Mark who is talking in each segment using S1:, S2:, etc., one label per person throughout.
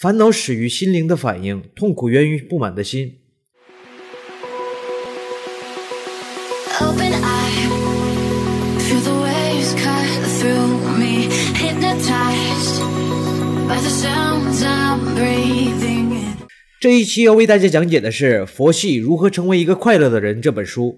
S1: 烦恼始于心灵的反应，痛苦源于不满的心。这一期要为大家讲解的是《佛系如何成为一个快乐的人》这本书。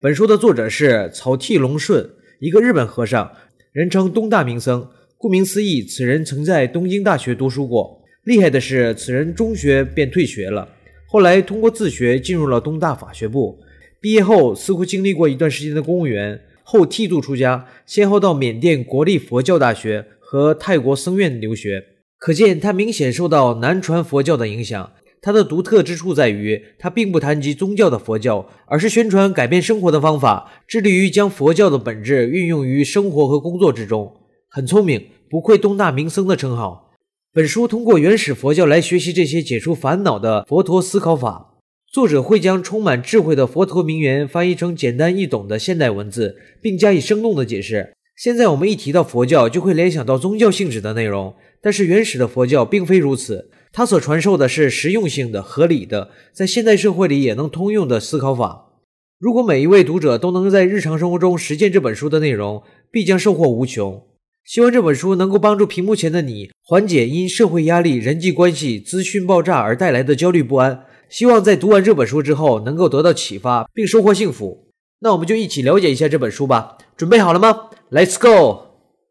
S1: 本书的作者是草剃龙顺，一个日本和尚，人称东大明僧。顾名思义，此人曾在东京大学读书过。厉害的是，此人中学便退学了，后来通过自学进入了东大法学部。毕业后，似乎经历过一段时间的公务员，后剃度出家，先后到缅甸国立佛教大学和泰国僧院留学。可见他明显受到南传佛教的影响。他的独特之处在于，他并不谈及宗教的佛教，而是宣传改变生活的方法，致力于将佛教的本质运用于生活和工作之中。很聪明，不愧东大名僧的称号。本书通过原始佛教来学习这些解除烦恼的佛陀思考法。作者会将充满智慧的佛陀名言翻译成简单易懂的现代文字，并加以生动的解释。现在我们一提到佛教，就会联想到宗教性质的内容，但是原始的佛教并非如此，它所传授的是实用性的、合理的，在现代社会里也能通用的思考法。如果每一位读者都能在日常生活中实践这本书的内容，必将收获无穷。希望这本书能够帮助屏幕前的你缓解因社会压力、人际关系、资讯爆炸而带来的焦虑不安。希望在读完这本书之后，能够得到启发并收获幸福。那我们就一起了解一下这本书吧。准备好了吗？Let's go！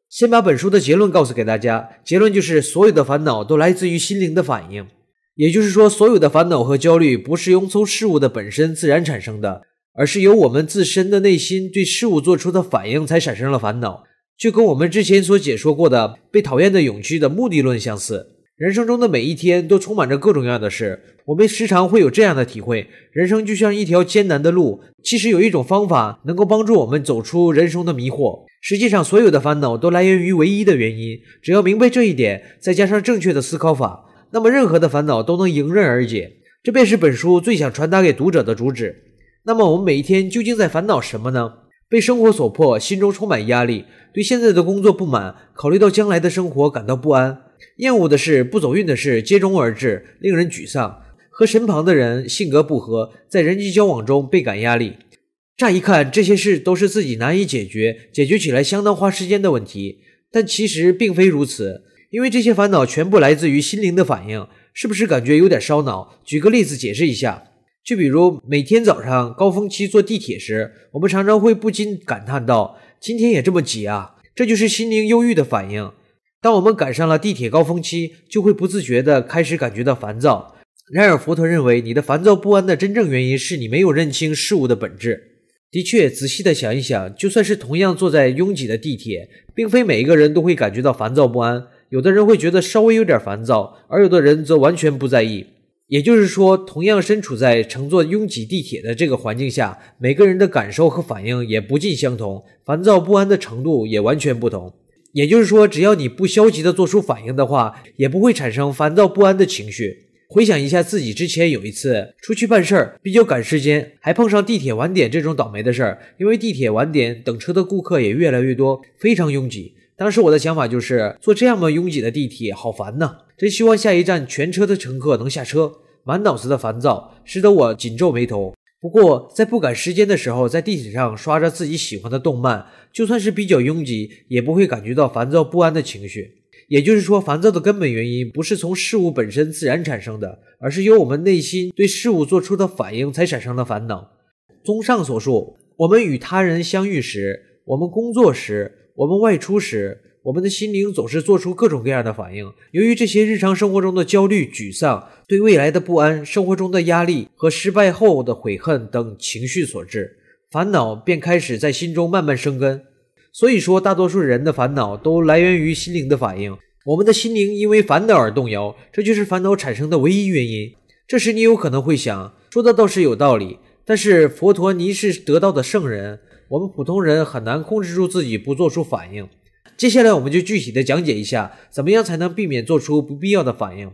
S1: 先把本书的结论告诉给大家。结论就是：所有的烦恼都来自于心灵的反应，也就是说，所有的烦恼和焦虑不是由从事物的本身自然产生的，而是由我们自身的内心对事物做出的反应才产生了烦恼。就跟我们之前所解说过的被讨厌的勇气的目的论相似，人生中的每一天都充满着各种各样的事，我们时常会有这样的体会：人生就像一条艰难的路。其实有一种方法能够帮助我们走出人生的迷惑。实际上，所有的烦恼都来源于唯一的原因。只要明白这一点，再加上正确的思考法，那么任何的烦恼都能迎刃而解。这便是本书最想传达给读者的主旨。那么，我们每一天究竟在烦恼什么呢？被生活所迫，心中充满压力，对现在的工作不满，考虑到将来的生活感到不安，厌恶的是不走运的事接踵而至，令人沮丧。和身旁的人性格不合，在人际交往中倍感压力。乍一看，这些事都是自己难以解决，解决起来相当花时间的问题，但其实并非如此，因为这些烦恼全部来自于心灵的反应。是不是感觉有点烧脑？举个例子解释一下。就比如每天早上高峰期坐地铁时，我们常常会不禁感叹道：“今天也这么挤啊！”这就是心灵忧郁的反应。当我们赶上了地铁高峰期，就会不自觉地开始感觉到烦躁。然而，佛陀认为，你的烦躁不安的真正原因是你没有认清事物的本质。的确，仔细地想一想，就算是同样坐在拥挤的地铁，并非每一个人都会感觉到烦躁不安。有的人会觉得稍微有点烦躁，而有的人则完全不在意。也就是说，同样身处在乘坐拥挤地铁的这个环境下，每个人的感受和反应也不尽相同，烦躁不安的程度也完全不同。也就是说，只要你不消极地做出反应的话，也不会产生烦躁不安的情绪。回想一下自己之前有一次出去办事儿，比较赶时间，还碰上地铁晚点这种倒霉的事儿。因为地铁晚点，等车的顾客也越来越多，非常拥挤。当时我的想法就是，坐这样拥挤的地铁，好烦呐。真希望下一站全车的乘客能下车。满脑子的烦躁，使得我紧皱眉头。不过，在不赶时间的时候，在地铁上刷着自己喜欢的动漫，就算是比较拥挤，也不会感觉到烦躁不安的情绪。也就是说，烦躁的根本原因不是从事物本身自然产生的，而是由我们内心对事物做出的反应才产生的烦恼。综上所述，我们与他人相遇时，我们工作时，我们外出时。我们的心灵总是做出各种各样的反应，由于这些日常生活中的焦虑、沮丧、对未来的不安、生活中的压力和失败后的悔恨等情绪所致，烦恼便开始在心中慢慢生根。所以说，大多数人的烦恼都来源于心灵的反应。我们的心灵因为烦恼而动摇，这就是烦恼产生的唯一原因。这时，你有可能会想：说的倒是有道理。但是，佛陀尼是得道的圣人，我们普通人很难控制住自己不做出反应。接下来，我们就具体的讲解一下，怎么样才能避免做出不必要的反应？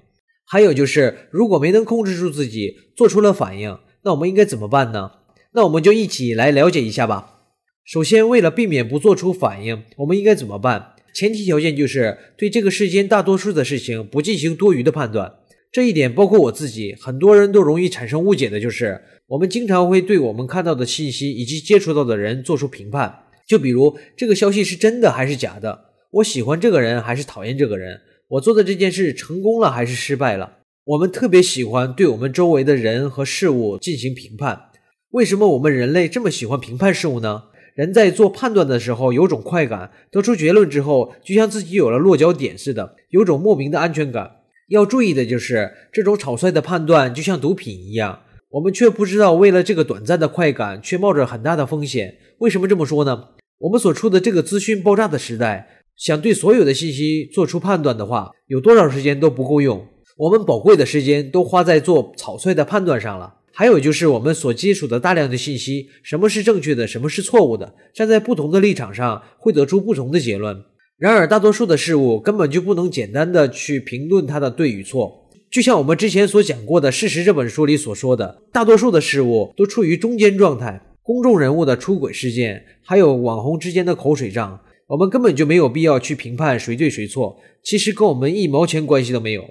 S1: 还有就是，如果没能控制住自己，做出了反应，那我们应该怎么办呢？那我们就一起来了解一下吧。首先，为了避免不做出反应，我们应该怎么办？前提条件就是对这个世间大多数的事情不进行多余的判断。这一点，包括我自己，很多人都容易产生误解的，就是我们经常会对我们看到的信息以及接触到的人做出评判。就比如这个消息是真的还是假的？我喜欢这个人还是讨厌这个人？我做的这件事成功了还是失败了？我们特别喜欢对我们周围的人和事物进行评判。为什么我们人类这么喜欢评判事物呢？人在做判断的时候有种快感，得出结论之后就像自己有了落脚点似的，有种莫名的安全感。要注意的就是这种草率的判断就像毒品一样，我们却不知道为了这个短暂的快感却冒着很大的风险。为什么这么说呢？我们所处的这个资讯爆炸的时代，想对所有的信息做出判断的话，有多少时间都不够用。我们宝贵的时间都花在做草率的判断上了。还有就是我们所接触的大量的信息，什么是正确的，什么是错误的，站在不同的立场上会得出不同的结论。然而，大多数的事物根本就不能简单的去评论它的对与错。就像我们之前所讲过的《事实》这本书里所说的，大多数的事物都处于中间状态。公众人物的出轨事件，还有网红之间的口水仗，我们根本就没有必要去评判谁对谁错。其实跟我们一毛钱关系都没有。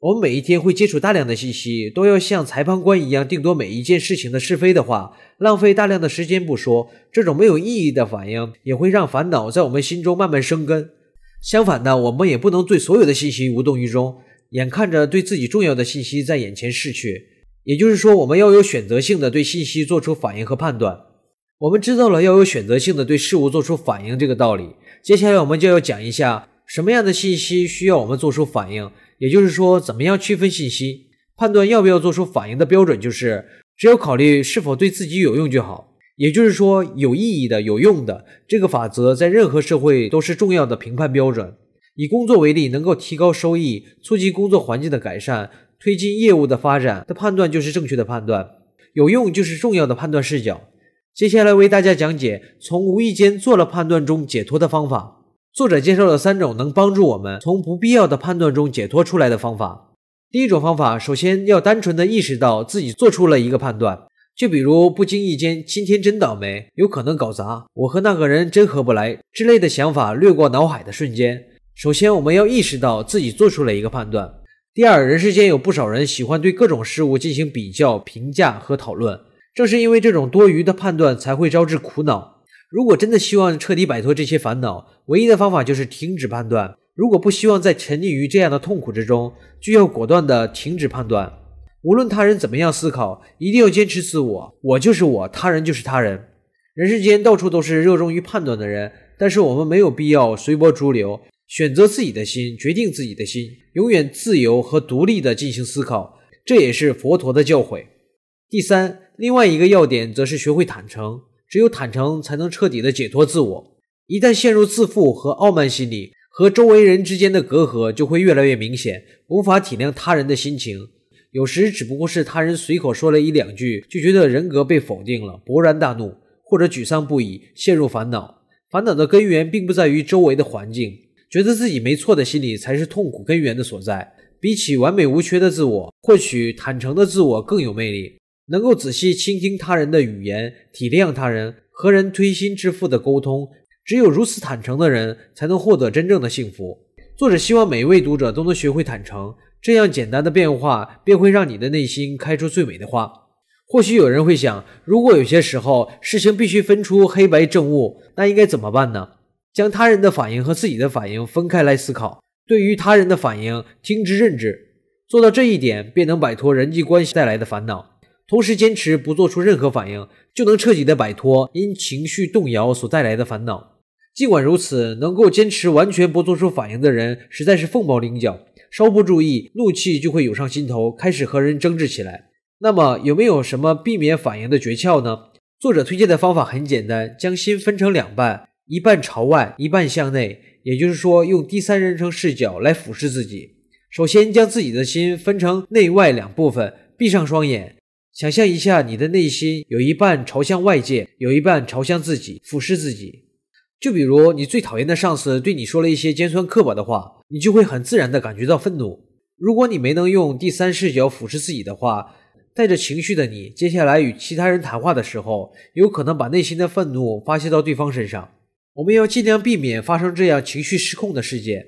S1: 我们每一天会接触大量的信息，都要像裁判官一样定夺每一件事情的是非的话，浪费大量的时间不说，这种没有意义的反应也会让烦恼在我们心中慢慢生根。相反的，我们也不能对所有的信息无动于衷，眼看着对自己重要的信息在眼前逝去。也就是说，我们要有选择性的对信息做出反应和判断。我们知道了要有选择性的对事物做出反应这个道理，接下来我们就要讲一下什么样的信息需要我们做出反应。也就是说，怎么样区分信息？判断要不要做出反应的标准就是，只要考虑是否对自己有用就好。也就是说，有意义的、有用的这个法则，在任何社会都是重要的评判标准。以工作为例，能够提高收益，促进工作环境的改善。推进业务的发展的判断就是正确的判断，有用就是重要的判断视角。接下来为大家讲解从无意间做了判断中解脱的方法。作者介绍了三种能帮助我们从不必要的判断中解脱出来的方法。第一种方法，首先要单纯的意识到自己做出了一个判断，就比如不经意间今天真倒霉，有可能搞砸，我和那个人真合不来之类的想法掠过脑海的瞬间。首先，我们要意识到自己做出了一个判断。第二，人世间有不少人喜欢对各种事物进行比较、评价和讨论。正是因为这种多余的判断，才会招致苦恼。如果真的希望彻底摆脱这些烦恼，唯一的方法就是停止判断。如果不希望再沉溺于这样的痛苦之中，就要果断地停止判断。无论他人怎么样思考，一定要坚持自我，我就是我，他人就是他人。人世间到处都是热衷于判断的人，但是我们没有必要随波逐流。选择自己的心，决定自己的心，永远自由和独立地进行思考，这也是佛陀的教诲。第三，另外一个要点则是学会坦诚，只有坦诚才能彻底地解脱自我。一旦陷入自负和傲慢心理，和周围人之间的隔阂就会越来越明显，无法体谅他人的心情。有时只不过是他人随口说了一两句，就觉得人格被否定了，勃然大怒，或者沮丧不已，陷入烦恼。烦恼的根源并不在于周围的环境。觉得自己没错的心理才是痛苦根源的所在。比起完美无缺的自我，或许坦诚的自我更有魅力。能够仔细倾听他人的语言，体谅他人，和人推心置腹的沟通，只有如此坦诚的人，才能获得真正的幸福。作者希望每一位读者都能学会坦诚，这样简单的变化，便会让你的内心开出最美的花。或许有人会想，如果有些时候事情必须分出黑白正误，那应该怎么办呢？将他人的反应和自己的反应分开来思考，对于他人的反应听之任之，做到这一点便能摆脱人际关系带来的烦恼。同时坚持不做出任何反应，就能彻底的摆脱因情绪动摇所带来的烦恼。尽管如此，能够坚持完全不做出反应的人实在是凤毛麟角，稍不注意，怒气就会涌上心头，开始和人争执起来。那么有没有什么避免反应的诀窍呢？作者推荐的方法很简单，将心分成两半。一半朝外，一半向内，也就是说，用第三人称视角来俯视自己。首先，将自己的心分成内外两部分，闭上双眼，想象一下你的内心有一半朝向外界，有一半朝向自己，俯视自己。就比如你最讨厌的上司对你说了一些尖酸刻薄的话，你就会很自然地感觉到愤怒。如果你没能用第三视角俯视自己的话，带着情绪的你，接下来与其他人谈话的时候，有可能把内心的愤怒发泄到对方身上。我们要尽量避免发生这样情绪失控的事件。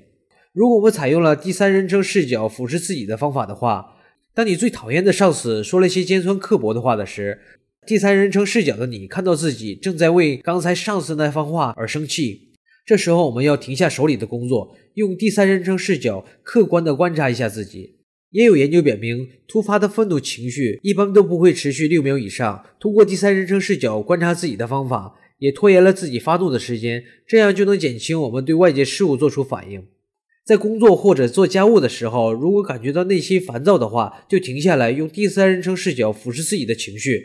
S1: 如果我们采用了第三人称视角俯视自己的方法的话，当你最讨厌的上司说了些尖酸刻薄的话的时，第三人称视角的你看到自己正在为刚才上司那番话而生气。这时候，我们要停下手里的工作，用第三人称视角客观地观察一下自己。也有研究表明，突发的愤怒情绪一般都不会持续六秒以上。通过第三人称视角观察自己的方法。也拖延了自己发怒的时间，这样就能减轻我们对外界事物做出反应。在工作或者做家务的时候，如果感觉到内心烦躁的话，就停下来，用第三人称视角俯视自己的情绪。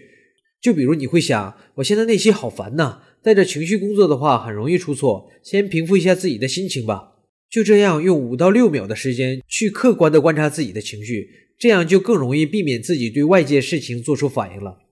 S1: 就比如你会想：“我现在内心好烦呐！”带着情绪工作的话，很容易出错。先平复一下自己的心情吧。就这样，用五到六秒的时间去客观地观察自己的情绪，这样就更容易避免自己对外界事情做出反应了。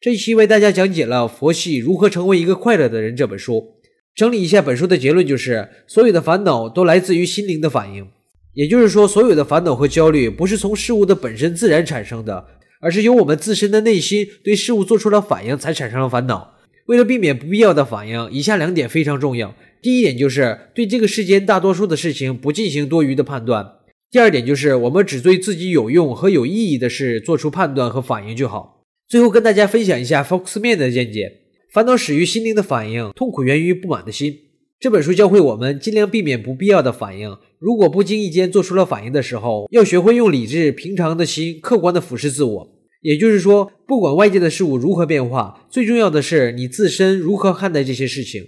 S1: 这一期为大家讲解了《佛系如何成为一个快乐的人》这本书。整理一下，本书的结论就是：所有的烦恼都来自于心灵的反应，也就是说，所有的烦恼和焦虑不是从事物的本身自然产生的，而是由我们自身的内心对事物做出了反应才产生了烦恼。为了避免不必要的反应，以下两点非常重要：第一点就是对这个世间大多数的事情不进行多余的判断；第二点就是我们只对自己有用和有意义的事做出判断和反应就好。最后跟大家分享一下 Fox m a n 的见解：烦恼始于心灵的反应，痛苦源于不满的心。这本书教会我们尽量避免不必要的反应。如果不经意间做出了反应的时候，要学会用理智、平常的心、客观地俯视自我。也就是说，不管外界的事物如何变化，最重要的是你自身如何看待这些事情。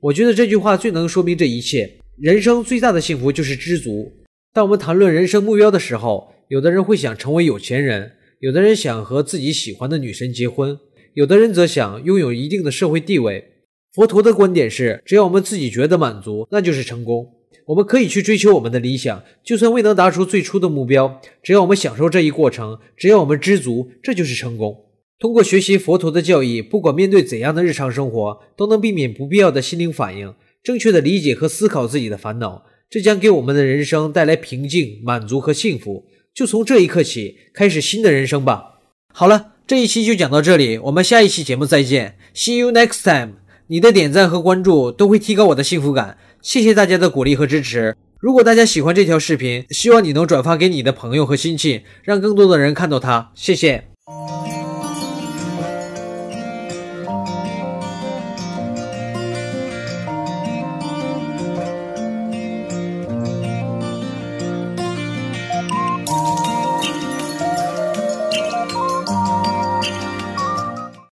S1: 我觉得这句话最能说明这一切。人生最大的幸福就是知足。当我们谈论人生目标的时候，有的人会想成为有钱人。有的人想和自己喜欢的女神结婚，有的人则想拥有一定的社会地位。佛陀的观点是：只要我们自己觉得满足，那就是成功。我们可以去追求我们的理想，就算未能达出最初的目标，只要我们享受这一过程，只要我们知足，这就是成功。通过学习佛陀的教义，不管面对怎样的日常生活，都能避免不必要的心灵反应，正确的理解和思考自己的烦恼，这将给我们的人生带来平静、满足和幸福。就从这一刻起，开始新的人生吧。好了，这一期就讲到这里，我们下一期节目再见。See you next time。你的点赞和关注都会提高我的幸福感，谢谢大家的鼓励和支持。如果大家喜欢这条视频，希望你能转发给你的朋友和亲戚，让更多的人看到它。谢谢。